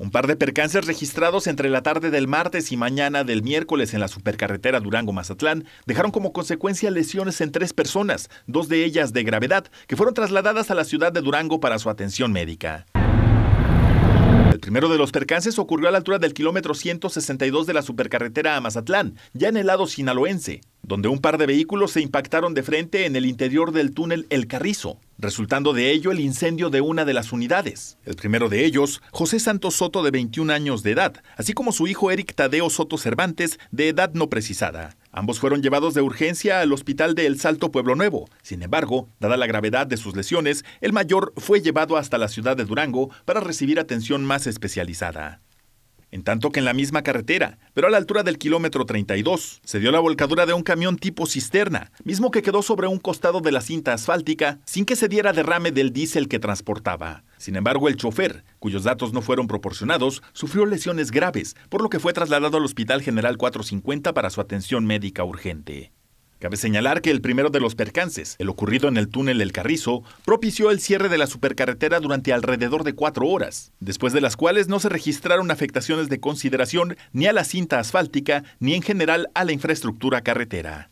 Un par de percances registrados entre la tarde del martes y mañana del miércoles en la supercarretera Durango-Mazatlán dejaron como consecuencia lesiones en tres personas, dos de ellas de gravedad, que fueron trasladadas a la ciudad de Durango para su atención médica. El primero de los percances ocurrió a la altura del kilómetro 162 de la supercarretera a Mazatlán, ya en el lado sinaloense, donde un par de vehículos se impactaron de frente en el interior del túnel El Carrizo, resultando de ello el incendio de una de las unidades. El primero de ellos, José Santos Soto de 21 años de edad, así como su hijo Eric Tadeo Soto Cervantes de edad no precisada. Ambos fueron llevados de urgencia al hospital de El Salto Pueblo Nuevo. Sin embargo, dada la gravedad de sus lesiones, el mayor fue llevado hasta la ciudad de Durango para recibir atención más especializada en tanto que en la misma carretera, pero a la altura del kilómetro 32, se dio la volcadura de un camión tipo cisterna, mismo que quedó sobre un costado de la cinta asfáltica sin que se diera derrame del diésel que transportaba. Sin embargo, el chofer, cuyos datos no fueron proporcionados, sufrió lesiones graves, por lo que fue trasladado al Hospital General 450 para su atención médica urgente. Cabe señalar que el primero de los percances, el ocurrido en el túnel El Carrizo, propició el cierre de la supercarretera durante alrededor de cuatro horas, después de las cuales no se registraron afectaciones de consideración ni a la cinta asfáltica ni en general a la infraestructura carretera.